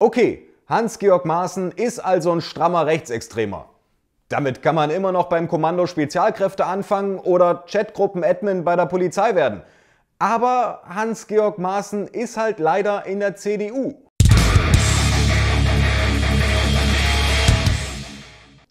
Okay, Hans-Georg Maaßen ist also ein strammer Rechtsextremer. Damit kann man immer noch beim Kommando Spezialkräfte anfangen oder Chatgruppen-Admin bei der Polizei werden. Aber Hans-Georg Maaßen ist halt leider in der CDU.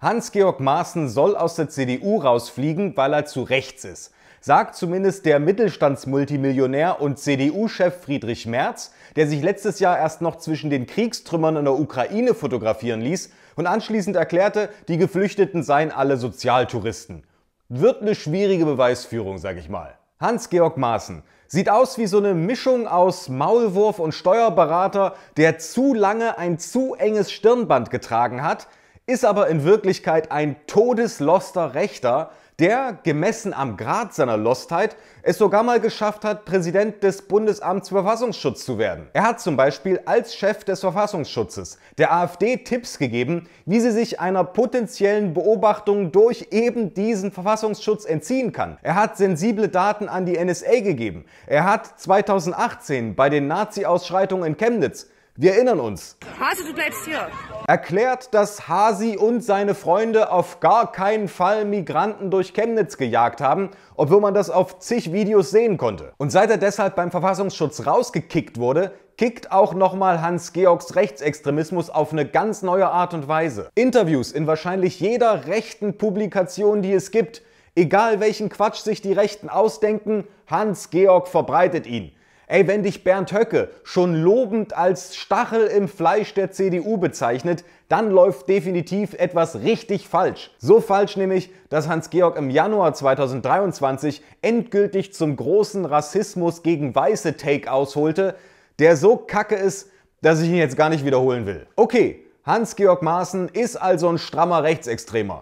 Hans-Georg Maaßen soll aus der CDU rausfliegen, weil er zu rechts ist. Sagt zumindest der Mittelstandsmultimillionär und CDU-Chef Friedrich Merz, der sich letztes Jahr erst noch zwischen den Kriegstrümmern in der Ukraine fotografieren ließ und anschließend erklärte, die Geflüchteten seien alle Sozialtouristen. Wird eine schwierige Beweisführung, sag ich mal. Hans-Georg Maaßen sieht aus wie so eine Mischung aus Maulwurf und Steuerberater, der zu lange ein zu enges Stirnband getragen hat, ist aber in Wirklichkeit ein todesloster Rechter, der, gemessen am Grad seiner Lostheit, es sogar mal geschafft hat, Präsident des Bundesamts für Verfassungsschutz zu werden. Er hat zum Beispiel als Chef des Verfassungsschutzes der AfD Tipps gegeben, wie sie sich einer potenziellen Beobachtung durch eben diesen Verfassungsschutz entziehen kann. Er hat sensible Daten an die NSA gegeben. Er hat 2018 bei den Nazi-Ausschreitungen in Chemnitz wir erinnern uns. Hase, du bleibst hier. Erklärt, dass Hasi und seine Freunde auf gar keinen Fall Migranten durch Chemnitz gejagt haben, obwohl man das auf zig Videos sehen konnte. Und seit er deshalb beim Verfassungsschutz rausgekickt wurde, kickt auch nochmal Hans-Georgs Rechtsextremismus auf eine ganz neue Art und Weise. Interviews in wahrscheinlich jeder rechten Publikation, die es gibt. Egal welchen Quatsch sich die Rechten ausdenken, Hans-Georg verbreitet ihn. Ey, wenn dich Bernd Höcke schon lobend als Stachel im Fleisch der CDU bezeichnet, dann läuft definitiv etwas richtig falsch. So falsch nämlich, dass Hans-Georg im Januar 2023 endgültig zum großen Rassismus gegen Weiße Take ausholte, der so kacke ist, dass ich ihn jetzt gar nicht wiederholen will. Okay, Hans-Georg Maaßen ist also ein strammer Rechtsextremer.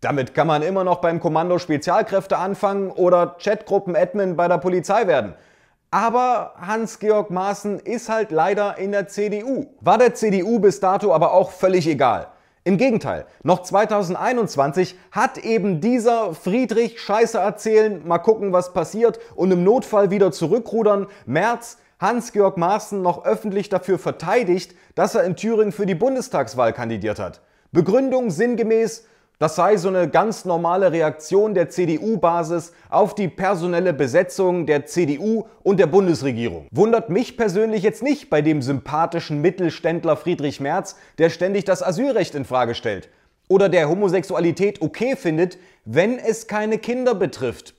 Damit kann man immer noch beim Kommando Spezialkräfte anfangen oder Chatgruppen-Admin bei der Polizei werden. Aber Hans-Georg Maaßen ist halt leider in der CDU. War der CDU bis dato aber auch völlig egal. Im Gegenteil, noch 2021 hat eben dieser Friedrich Scheiße erzählen, mal gucken, was passiert und im Notfall wieder zurückrudern, März Hans-Georg Maaßen noch öffentlich dafür verteidigt, dass er in Thüringen für die Bundestagswahl kandidiert hat. Begründung sinngemäß, das sei so eine ganz normale Reaktion der CDU-Basis auf die personelle Besetzung der CDU und der Bundesregierung. Wundert mich persönlich jetzt nicht bei dem sympathischen Mittelständler Friedrich Merz, der ständig das Asylrecht in Frage stellt oder der Homosexualität okay findet, wenn es keine Kinder betrifft.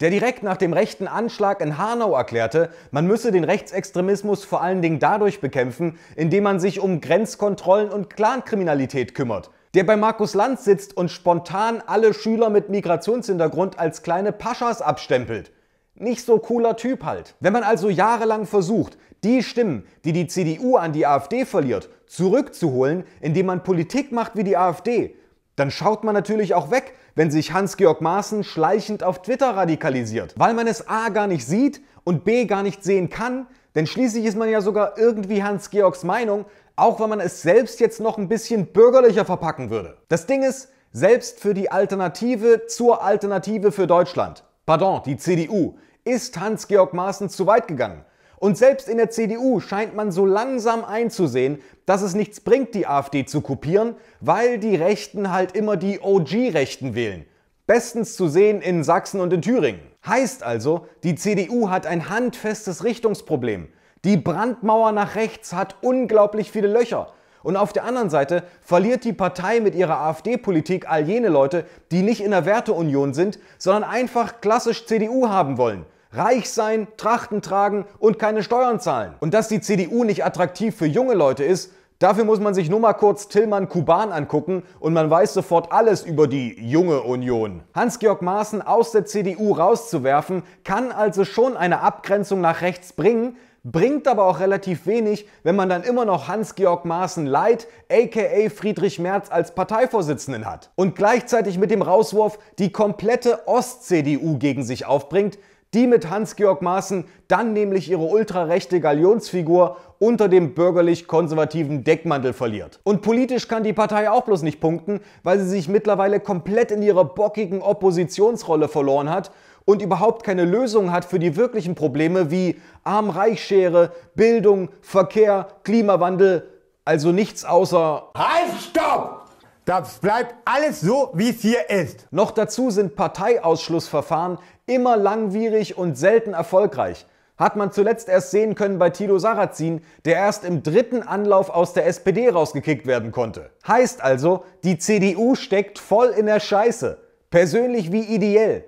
Der direkt nach dem rechten Anschlag in Hanau erklärte, man müsse den Rechtsextremismus vor allen Dingen dadurch bekämpfen, indem man sich um Grenzkontrollen und Clankriminalität kümmert der bei Markus Lanz sitzt und spontan alle Schüler mit Migrationshintergrund als kleine Paschas abstempelt. Nicht so cooler Typ halt. Wenn man also jahrelang versucht, die Stimmen, die die CDU an die AfD verliert, zurückzuholen, indem man Politik macht wie die AfD, dann schaut man natürlich auch weg, wenn sich Hans-Georg Maaßen schleichend auf Twitter radikalisiert. Weil man es a gar nicht sieht und b gar nicht sehen kann, denn schließlich ist man ja sogar irgendwie Hans-Georgs Meinung, auch wenn man es selbst jetzt noch ein bisschen bürgerlicher verpacken würde. Das Ding ist, selbst für die Alternative zur Alternative für Deutschland, pardon, die CDU, ist Hans-Georg Maaßen zu weit gegangen. Und selbst in der CDU scheint man so langsam einzusehen, dass es nichts bringt, die AfD zu kopieren, weil die Rechten halt immer die OG-Rechten wählen bestens zu sehen in Sachsen und in Thüringen. Heißt also, die CDU hat ein handfestes Richtungsproblem. Die Brandmauer nach rechts hat unglaublich viele Löcher. Und auf der anderen Seite verliert die Partei mit ihrer AfD-Politik all jene Leute, die nicht in der Werteunion sind, sondern einfach klassisch CDU haben wollen. Reich sein, Trachten tragen und keine Steuern zahlen. Und dass die CDU nicht attraktiv für junge Leute ist, Dafür muss man sich nur mal kurz Tillmann Kuban angucken und man weiß sofort alles über die junge Union. Hans-Georg Maaßen aus der CDU rauszuwerfen, kann also schon eine Abgrenzung nach rechts bringen, bringt aber auch relativ wenig, wenn man dann immer noch Hans-Georg Maaßen Leid, aka Friedrich Merz, als Parteivorsitzenden hat. Und gleichzeitig mit dem Rauswurf die komplette Ost-CDU gegen sich aufbringt, die mit Hans-Georg Maaßen dann nämlich ihre ultrarechte Galionsfigur unter dem bürgerlich-konservativen Deckmantel verliert. Und politisch kann die Partei auch bloß nicht punkten, weil sie sich mittlerweile komplett in ihrer bockigen Oppositionsrolle verloren hat und überhaupt keine Lösung hat für die wirklichen Probleme wie Arm-Reich-Schere, Bildung, Verkehr, Klimawandel, also nichts außer Halt, stopp! Das bleibt alles so, wie es hier ist. Noch dazu sind Parteiausschlussverfahren immer langwierig und selten erfolgreich. Hat man zuletzt erst sehen können bei Tilo Sarrazin, der erst im dritten Anlauf aus der SPD rausgekickt werden konnte. Heißt also, die CDU steckt voll in der Scheiße. Persönlich wie ideell.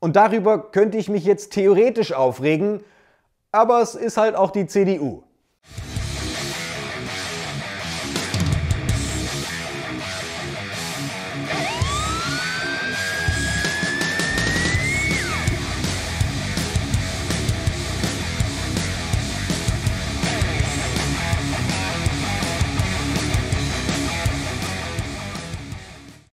Und darüber könnte ich mich jetzt theoretisch aufregen, aber es ist halt auch die CDU.